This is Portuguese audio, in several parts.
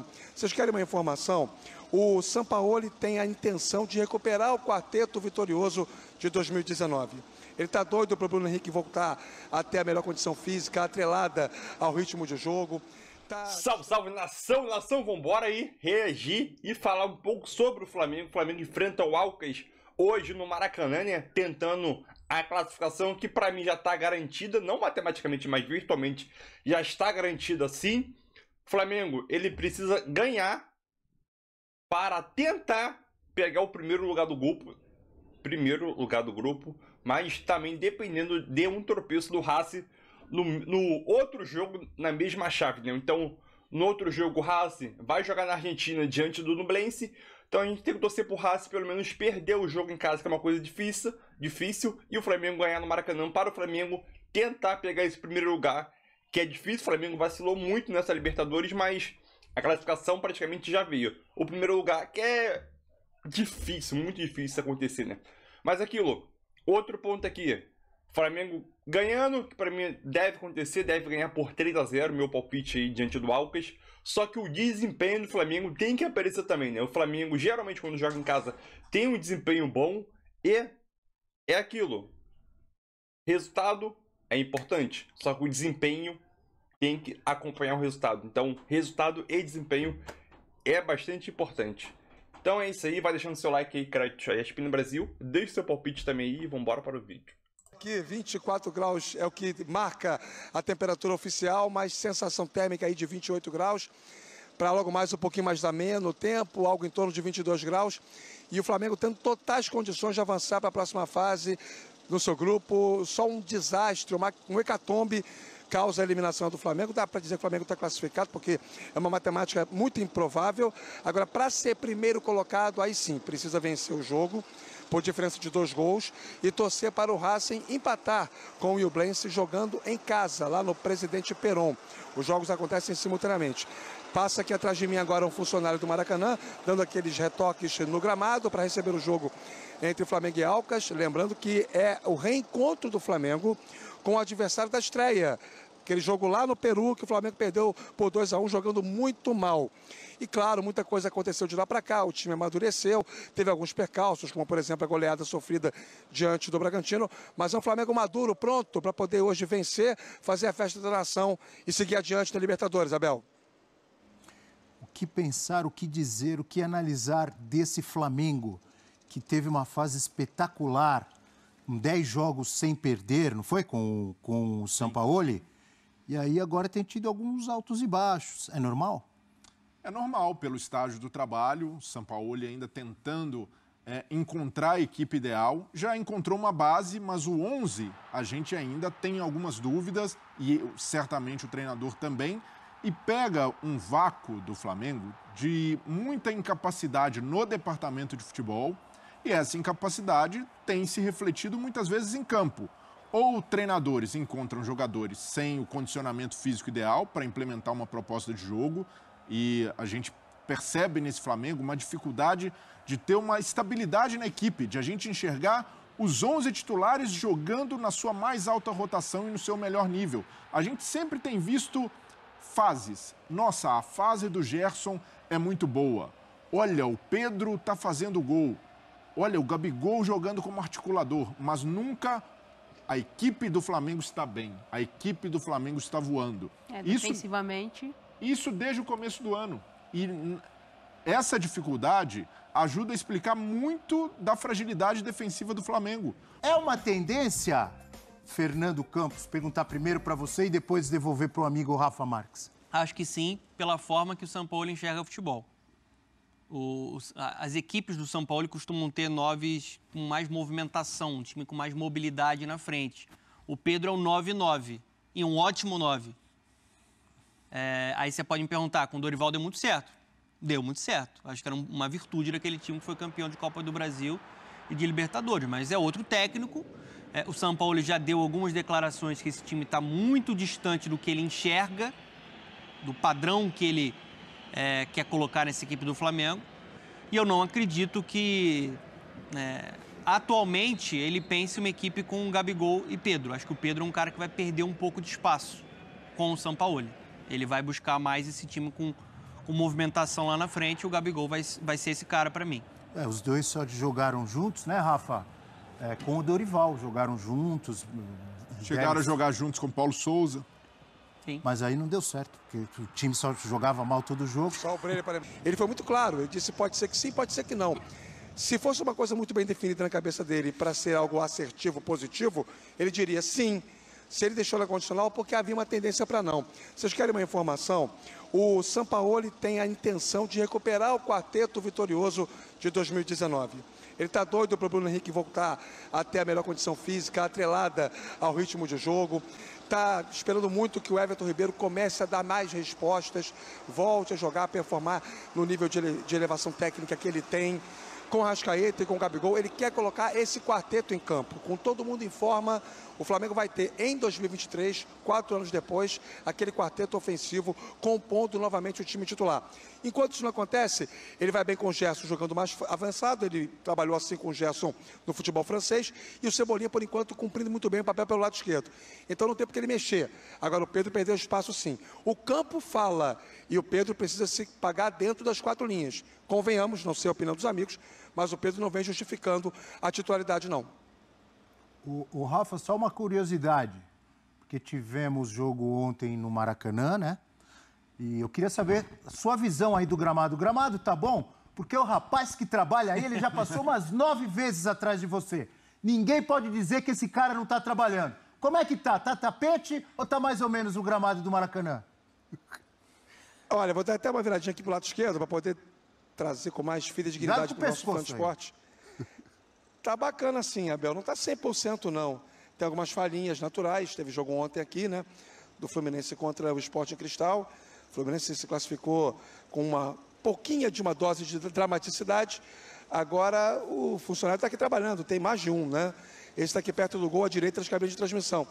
recuperação. Vocês querem uma informação? O Sampaoli tem a intenção de recuperar o quarteto vitorioso de 2019. Ele está doido para o Bruno Henrique voltar até a melhor condição física, atrelada ao ritmo de jogo. Tá... Salve, salve, nação, nação, vambora aí reagir e falar um pouco sobre o Flamengo. O Flamengo enfrenta o Alcas hoje no Maracanã, né? Tentando a classificação que para mim já está garantida, não matematicamente, mas virtualmente já está garantida sim. Flamengo, ele precisa ganhar para tentar pegar o primeiro lugar do grupo. Primeiro lugar do grupo, mas também dependendo de um tropeço do Racing no, no, outro jogo na mesma chave, né? Então, no outro jogo, o Racing vai jogar na Argentina diante do Nublense. Então a gente tem que torcer para o Racing pelo menos perder o jogo em casa, que é uma coisa difícil, difícil, e o Flamengo ganhar no Maracanã para o Flamengo tentar pegar esse primeiro lugar que é difícil. O Flamengo vacilou muito nessa Libertadores, mas a classificação praticamente já veio. O primeiro lugar, que é difícil, muito difícil acontecer, né? Mas aquilo, outro ponto aqui. Flamengo ganhando, que para mim deve acontecer, deve ganhar por 3 a 0 meu palpite aí diante do Alcas. Só que o desempenho do Flamengo tem que aparecer também, né? O Flamengo, geralmente, quando joga em casa, tem um desempenho bom e é aquilo. Resultado é importante, só que o desempenho tem que acompanhar o resultado. Então, resultado e desempenho é bastante importante. Então é isso aí, vai deixando seu like aí, crédito aí, Espino Brasil. Deixe seu palpite também aí e vambora para o vídeo. Aqui 24 graus é o que marca a temperatura oficial, mas sensação térmica aí de 28 graus. Para logo mais um pouquinho mais menos, tempo, algo em torno de 22 graus. E o Flamengo tendo totais condições de avançar para a próxima fase no seu grupo. Só um desastre, uma, um hecatombe causa a eliminação do Flamengo. Dá para dizer que o Flamengo está classificado, porque é uma matemática muito improvável. Agora, para ser primeiro colocado, aí sim, precisa vencer o jogo por diferença de dois gols e torcer para o Racing empatar com o Ilblense jogando em casa, lá no Presidente Peron. Os jogos acontecem simultaneamente. Passa aqui atrás de mim agora um funcionário do Maracanã, dando aqueles retoques no gramado para receber o jogo entre Flamengo e Alcas. Lembrando que é o reencontro do Flamengo com o adversário da estreia. Aquele jogo lá no Peru que o Flamengo perdeu por 2 a 1 jogando muito mal. E claro, muita coisa aconteceu de lá para cá, o time amadureceu, teve alguns percalços, como por exemplo a goleada sofrida diante do Bragantino, mas é um Flamengo maduro, pronto para poder hoje vencer, fazer a festa da nação e seguir adiante na Libertadores, Abel que pensar, o que dizer, o que analisar desse Flamengo, que teve uma fase espetacular, 10 jogos sem perder, não foi? Com, com o Sampaoli. Sim. E aí agora tem tido alguns altos e baixos. É normal? É normal pelo estágio do trabalho, Sampaoli ainda tentando é, encontrar a equipe ideal. Já encontrou uma base, mas o 11 a gente ainda tem algumas dúvidas e certamente o treinador também e pega um vácuo do Flamengo de muita incapacidade no departamento de futebol. E essa incapacidade tem se refletido muitas vezes em campo. Ou treinadores encontram jogadores sem o condicionamento físico ideal para implementar uma proposta de jogo, e a gente percebe nesse Flamengo uma dificuldade de ter uma estabilidade na equipe, de a gente enxergar os 11 titulares jogando na sua mais alta rotação e no seu melhor nível. A gente sempre tem visto fases. Nossa, a fase do Gerson é muito boa. Olha, o Pedro está fazendo gol. Olha, o Gabigol jogando como articulador, mas nunca a equipe do Flamengo está bem. A equipe do Flamengo está voando. É, isso, defensivamente. Isso desde o começo do ano. E essa dificuldade ajuda a explicar muito da fragilidade defensiva do Flamengo. É uma tendência Fernando Campos, perguntar primeiro para você e depois devolver para o amigo Rafa Marques? Acho que sim, pela forma que o São Paulo enxerga o futebol. as equipes do São Paulo costumam ter noves com mais movimentação, um time com mais mobilidade na frente. O Pedro é um 9-9 e um ótimo 9. É, aí você pode me perguntar, com o Dorival deu muito certo. Deu muito certo. Acho que era uma virtude daquele time que foi campeão de Copa do Brasil e de Libertadores, mas é outro técnico é, o São Paulo já deu algumas declarações que esse time está muito distante do que ele enxerga, do padrão que ele é, quer colocar nessa equipe do Flamengo. E eu não acredito que é, atualmente ele pense uma equipe com o Gabigol e Pedro. Acho que o Pedro é um cara que vai perder um pouco de espaço com o São Paulo. Ele vai buscar mais esse time com, com movimentação lá na frente. O Gabigol vai, vai ser esse cara para mim. É, os dois só jogaram juntos, né, Rafa? é, com o Dorival. Jogaram juntos. Hum, Chegaram deram... a jogar juntos com Paulo Souza. Sim. Mas aí não deu certo, porque o time só jogava mal todo jogo. Só o Brenner para Ele foi muito claro, ele disse pode ser que sim, pode ser que não. Se fosse uma coisa muito bem definida na cabeça dele para ser algo assertivo, positivo, ele diria sim. Se ele deixou na condicional, porque havia uma tendência para não. Vocês querem uma informação? O Sampaoli tem a intenção de recuperar o quarteto vitorioso de 2019. Ele está doido para o Bruno Henrique voltar até a melhor condição física, atrelada ao ritmo de jogo. Está esperando muito que o Everton Ribeiro comece a dar mais respostas, volte a jogar, a performar no nível de, ele, de elevação técnica que ele tem com Rascaeta e com Gabigol, ele quer colocar esse quarteto em campo, com todo mundo em forma. O Flamengo vai ter em 2023, quatro anos depois, aquele quarteto ofensivo compondo novamente o time titular. Enquanto isso não acontece, ele vai bem com o Gerson jogando mais avançado, ele trabalhou assim com o Gerson no futebol francês, e o Cebolinha, por enquanto, cumprindo muito bem o papel pelo lado esquerdo. Então não tem porque ele mexer. Agora o Pedro perdeu espaço sim. O campo fala e o Pedro precisa se pagar dentro das quatro linhas. Convenhamos, não sei a opinião dos amigos, mas o Pedro não vem justificando a titularidade, não. O, o Rafa, só uma curiosidade, porque tivemos jogo ontem no Maracanã, né? E eu queria saber a sua visão aí do gramado. O gramado tá bom? Porque o rapaz que trabalha aí, ele já passou umas nove vezes atrás de você. Ninguém pode dizer que esse cara não está trabalhando. Como é que tá? Tá tapete ou tá mais ou menos o gramado do Maracanã? Olha, vou dar até uma viradinha aqui pro lado esquerdo para poder trazer com mais filha de dignidade para o nosso transporte. Tá bacana assim, Abel. Não está 100% não. Tem algumas falhinhas naturais. Teve jogo ontem aqui, né? Do Fluminense contra o Esporte Cristal. O Fluminense se classificou com uma pouquinha de uma dose de dramaticidade. Agora o funcionário está aqui trabalhando, tem mais de um, né? Esse está aqui perto do gol, à direita das cabines de transmissão.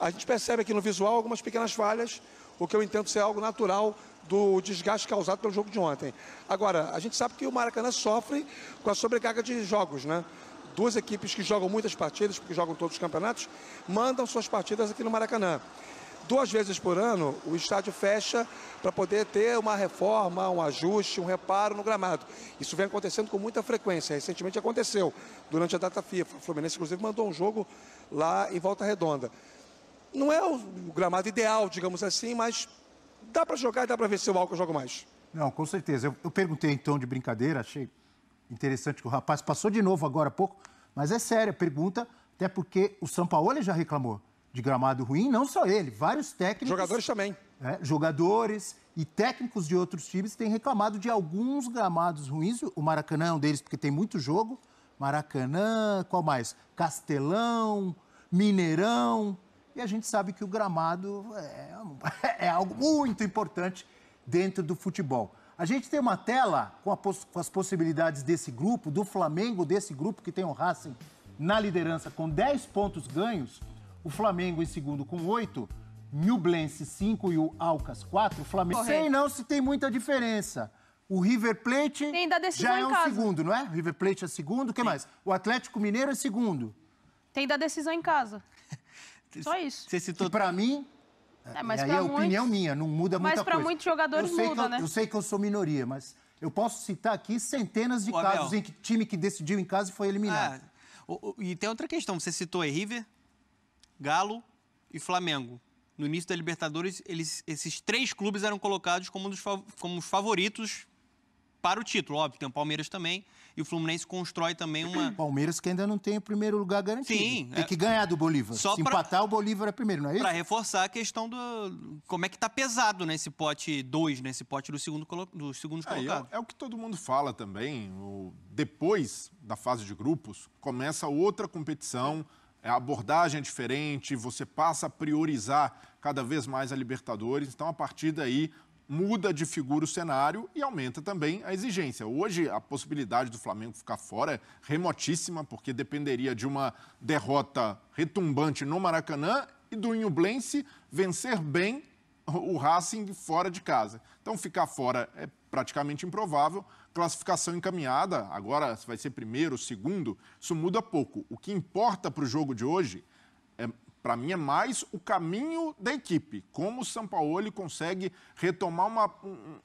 A gente percebe aqui no visual algumas pequenas falhas, o que eu entendo ser algo natural do desgaste causado pelo jogo de ontem. Agora, a gente sabe que o Maracanã sofre com a sobrecarga de jogos, né? Duas equipes que jogam muitas partidas, porque jogam todos os campeonatos, mandam suas partidas aqui no Maracanã. Duas vezes por ano, o estádio fecha para poder ter uma reforma, um ajuste, um reparo no gramado. Isso vem acontecendo com muita frequência. Recentemente aconteceu, durante a data FIFA. O Fluminense, inclusive, mandou um jogo lá em Volta Redonda. Não é o gramado ideal, digamos assim, mas dá para jogar e dá para vencer o álcool, eu jogo mais. Não, com certeza. Eu, eu perguntei então de brincadeira, achei interessante que o rapaz passou de novo agora há pouco, mas é sério a pergunta, até porque o Sampaoli já reclamou de gramado ruim, não só ele, vários técnicos. Jogadores também. É, jogadores e técnicos de outros times têm reclamado de alguns gramados ruins. O Maracanã é um deles, porque tem muito jogo. Maracanã, qual mais? Castelão, Mineirão. E a gente sabe que o gramado é, é algo muito importante dentro do futebol. A gente tem uma tela com, com, as possibilidades desse grupo, do Flamengo, desse grupo que tem o Racing na liderança com 10 pontos ganhos, o Flamengo em segundo com 8, Nublense 5 e o Alcas 4. O Flamengo. Correto. Sei não se tem muita diferença. O River Plate já é um segundo, não é? O River Plate é segundo. O que mais? O Atlético Mineiro é segundo. Tem da decisão em casa. Só isso. Você citou... Que para mim, é, mas aí é opinião minha, não muda muita coisa. Mas para muitos jogadores muda, eu, né? Eu sei que eu sou minoria, mas eu posso citar aqui centenas de casos Abel. em que time que decidiu em casa foi eliminado. Ah, o, o, e tem outra questão, você citou aí River, Galo e Flamengo. No início da Libertadores, eles, esses três clubes eram colocados como, um dos, como os favoritos para o título. Óbvio, tem o Palmeiras também. E o Fluminense constrói também uma. Palmeiras que ainda não tem o primeiro lugar garantido. Sim. Tem é... que ganhar do Bolívar. Só Se pra... empatar, o Bolívar é primeiro, não é isso? Para reforçar a questão do. Como é que tá pesado nesse pote 2, nesse pote do segundo colo... dos segundos é, colocados. É, é, o que todo mundo fala também. O... Depois da fase de grupos, começa outra competição. É a abordagem é diferente, você passa a priorizar cada vez mais a Libertadores. Então, a partir daí, muda de figura o cenário e aumenta também a exigência. Hoje, a possibilidade do Flamengo ficar fora é remotíssima, porque dependeria de uma derrota retumbante no Maracanã e do Inhublense vencer bem o Racing fora de casa. Então, ficar fora é praticamente improvável. Classificação encaminhada, agora vai ser primeiro, segundo, isso muda pouco. O que importa para o jogo de hoje para mim é mais o caminho da equipe, como o Sampaoli consegue retomar uma, um,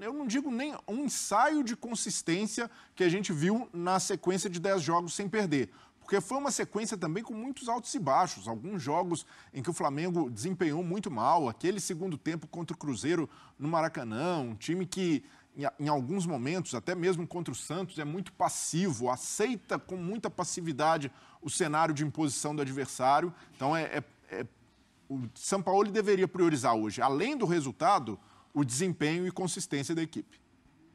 eu não digo nem um ensaio de consistência que a gente viu na sequência de 10 jogos sem perder. Porque foi uma sequência também com muitos altos e baixos. Alguns jogos em que o Flamengo desempenhou muito mal, aquele segundo tempo contra o Cruzeiro no Maracanã, um time que em alguns momentos, até mesmo contra o Santos, é muito passivo, aceita com muita passividade o cenário de imposição do adversário. Então, é, é, é o São Paulo deveria priorizar hoje, além do resultado, o desempenho e consistência da equipe.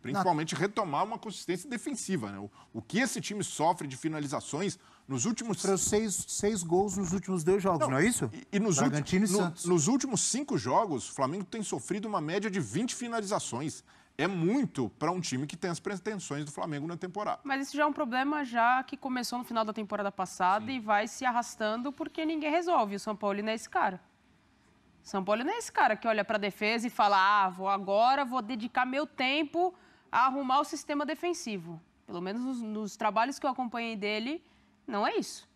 Principalmente retomar uma consistência defensiva. Né? O, o que esse time sofre de finalizações nos últimos. Foram seis, seis gols nos últimos dois jogos, não, não é isso? E, e nos, últimos e no, nos últimos cinco jogos, o Flamengo tem sofrido uma média de 20 finalizações é muito para um time que tem as pretensões do Flamengo na temporada. Mas isso já é um problema já que começou no final da temporada passada Sim. e vai se arrastando porque ninguém resolve. O São Paulo não é esse cara. O São Paulo não é esse cara que olha para a defesa e fala: "Ah, vou agora, vou dedicar meu tempo a arrumar o sistema defensivo". Pelo menos nos, nos trabalhos que eu acompanhei dele, não é isso.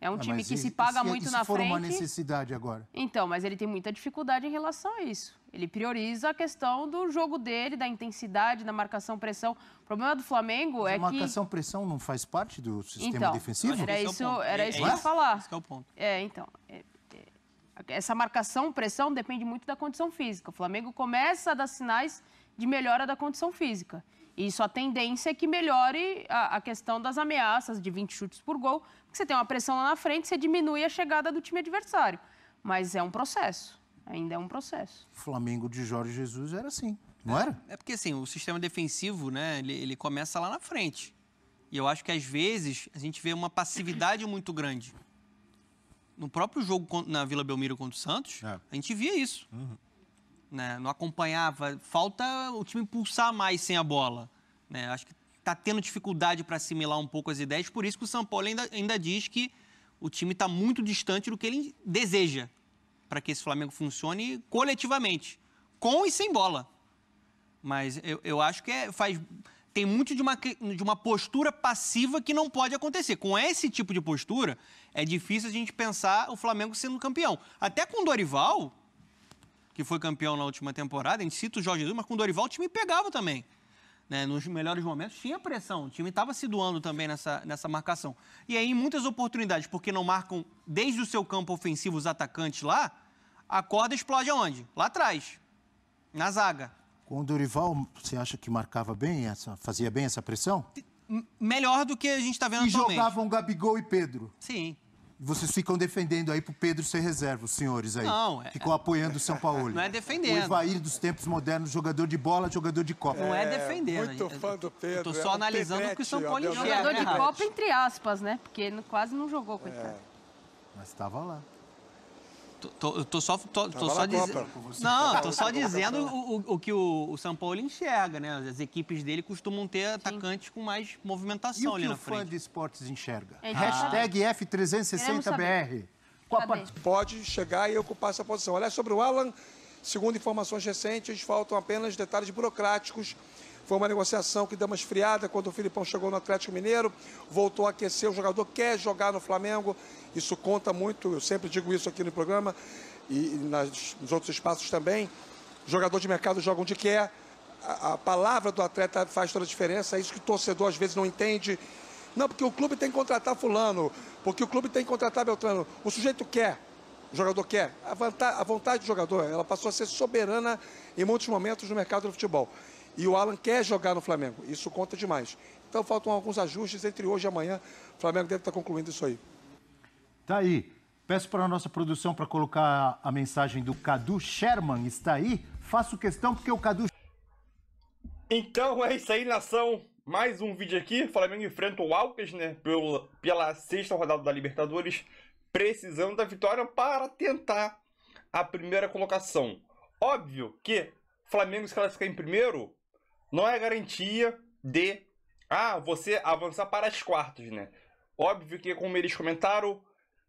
É um ah, time que e, se paga se, muito se na for frente. for uma necessidade agora. Então, mas ele tem muita dificuldade em relação a isso. Ele prioriza a questão do jogo dele, da intensidade, da marcação-pressão. O problema do Flamengo mas é a marcação, que. Marcação-pressão não faz parte do sistema então, defensivo? Era é isso, era é, isso é, que eu ia falar. Esse é o ponto. É, então. É, é essa marcação-pressão depende muito da condição física. O Flamengo começa a dar sinais de melhora da condição física. E a tendência é que melhore a, a questão das ameaças de 20 chutes por gol, porque você tem uma pressão lá na frente, você diminui a chegada do time adversário. Mas é um processo. Ainda é um processo. O Flamengo de Jorge Jesus era assim, não é, era? É porque assim, o sistema defensivo, né, ele, ele começa lá na frente. E eu acho que às vezes a gente vê uma passividade muito grande. No próprio jogo na Vila Belmiro contra o Santos, é. a gente via isso. Uhum né? Não acompanhava. Falta o time pulsar mais sem a bola, né? Acho que está tendo dificuldade para assimilar um pouco as ideias, por isso que o São Paulo ainda, ainda diz que o time está muito distante do que ele deseja para que esse Flamengo funcione coletivamente, com e sem bola. Mas eu, eu acho que é, faz, tem muito de uma, de uma postura passiva que não pode acontecer. Com esse tipo de postura, é difícil a gente pensar o Flamengo sendo campeão. Até com o Dorival, que foi campeão na última temporada, a gente cita o Jorge Jesus, mas com o Dorival o time pegava também. Né? Nos melhores momentos tinha pressão, o time estava se doando também nessa, nessa marcação. E aí, em muitas oportunidades, porque não marcam desde o seu campo ofensivo os atacantes lá, a corda explode aonde? Lá atrás, na zaga. Com o Dorival, você acha que marcava bem, essa, fazia bem essa pressão? Melhor do que a gente está vendo e atualmente. E jogavam Gabigol e Pedro. Sim vocês ficam defendendo aí pro Pedro ser reserva, os senhores aí. Não, é... Ficam apoiando o São Paulo. Não é defendendo. O Ivair dos tempos modernos, jogador de bola, jogador de Copa. não é, é defendendo. Muito é- fã do Pedro. tô só é analisando o que o São Paulo enxerga. Jogador de Copa, entre aspas, né? Porque ele quase não jogou, coitado. É. Mas estava lá. Tô, tô só, tô, tô só dizendo. Não, tô só dizendo o, o que o, o São Paulo enxerga, né? As equipes dele costumam ter Sim. atacantes com mais movimentação e o ali na o frente. o fã de esportes enxerga? É, Hashtag ah. F360BR. Pode chegar e ocupar essa posição. Olha, sobre o Alan, segundo informações recentes, faltam apenas detalhes burocráticos foi uma negociação que deu uma esfriada quando o Filipão chegou no Atlético Mineiro, voltou a aquecer, o jogador quer jogar no Flamengo. Isso conta muito, eu sempre digo isso aqui no programa e nas, nos outros espaços também. O jogador de mercado joga onde quer. A, a palavra do atleta faz toda a diferença, é isso que o torcedor às vezes não entende. Não, porque o clube tem que contratar fulano, porque o clube tem que contratar Beltrano. O sujeito quer, o jogador quer. A, vontade, a vontade do jogador, ela passou a ser soberana em muitos momentos no mercado do futebol. E o Alan quer jogar no Flamengo. Isso conta demais. Então faltam alguns ajustes entre hoje e amanhã. O Flamengo deve estar concluindo isso aí. Tá aí. Peço para a nossa produção para colocar a mensagem do Cadu Sherman. Está aí? Faço questão porque o Cadu. Então é isso aí, nação. Mais um vídeo aqui. O Flamengo enfrenta o alpes né? Pela, pela sexta rodada da Libertadores. Precisando da vitória para tentar a primeira colocação. Óbvio que Flamengo se classificar em primeiro, não é garantia de ah, você avançar para as quartas, né? Óbvio que, como eles comentaram,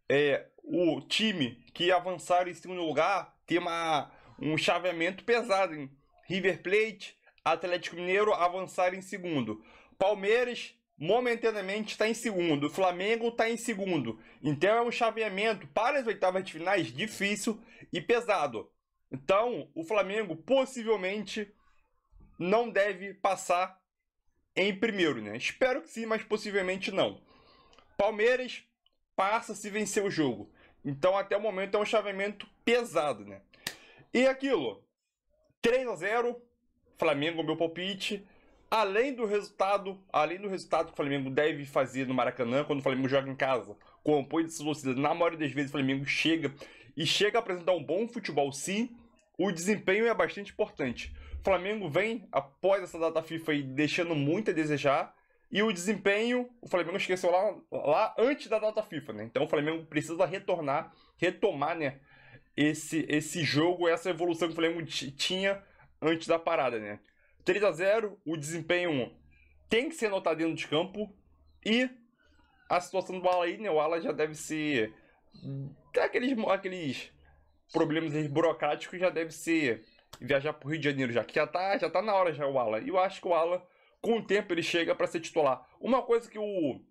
é, o time que avançar em segundo lugar tem uma, um chaveamento pesado River Plate, Atlético Mineiro avançaram em segundo. Palmeiras momentaneamente está em segundo, o Flamengo está em segundo. Então é um chaveamento para as oitavas de finais difícil e pesado. Então o Flamengo possivelmente não deve passar em primeiro, né? Espero que sim, mas possivelmente não. Palmeiras passa se vencer o jogo. Então, até o momento, é um chaveamento pesado, né? E aquilo, 3 a 0 Flamengo, meu palpite. Além do resultado, além do resultado que o Flamengo deve fazer no Maracanã, quando o Flamengo joga em casa, com o apoio de seus torcida, na maioria das vezes o Flamengo chega e chega a apresentar um bom futebol sim, o desempenho é bastante importante. O Flamengo vem após essa data FIFA deixando muito a desejar. E o desempenho, o Flamengo esqueceu lá, lá antes da data FIFA, né? Então o Flamengo precisa retornar, retomar, né? Esse, esse jogo, essa evolução que o Flamengo tinha antes da parada, né? 3 a 0 o desempenho tem que ser notado dentro de campo. E a situação do Ala aí, né? O Ala já deve ser. Hum, tá aqueles, aqueles problemas burocráticos já deve ser viajar para o Rio de Janeiro já, que já tá, já tá na hora já o Alan E eu acho que o Alan com o tempo, ele chega para ser titular. Uma coisa que o,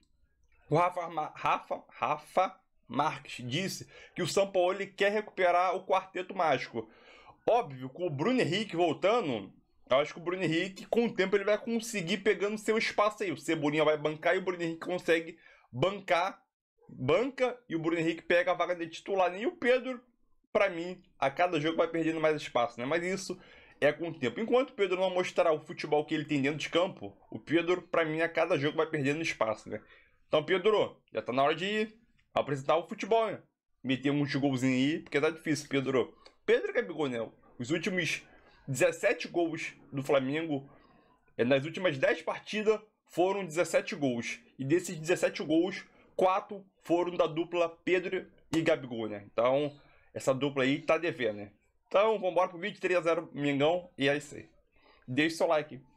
o Rafa, Rafa, Rafa Marques disse, que o São Paulo ele quer recuperar o quarteto mágico. Óbvio, com o Bruno Henrique voltando, eu acho que o Bruno Henrique, com o tempo, ele vai conseguir pegando seu espaço aí. O Cebolinha vai bancar e o Bruno Henrique consegue bancar. Banca e o Bruno Henrique pega a vaga de titular. E o Pedro para mim, a cada jogo vai perdendo mais espaço, né? Mas isso é com o tempo. Enquanto o Pedro não mostrar o futebol que ele tem dentro de campo, o Pedro, para mim, a cada jogo vai perdendo espaço, né? Então, Pedro, já tá na hora de ir apresentar o futebol, né? Meter uns golzinhos aí, porque tá difícil, Pedro. Pedro Gabigol, né? Os últimos 17 gols do Flamengo, eh, nas últimas 10 partidas, foram 17 gols. E desses 17 gols, 4 foram da dupla Pedro e Gabigol, né? Então, essa dupla aí tá devendo, né? Então, vambora pro vídeo 3 a 0 Mingão e é isso aí. Deixe seu like.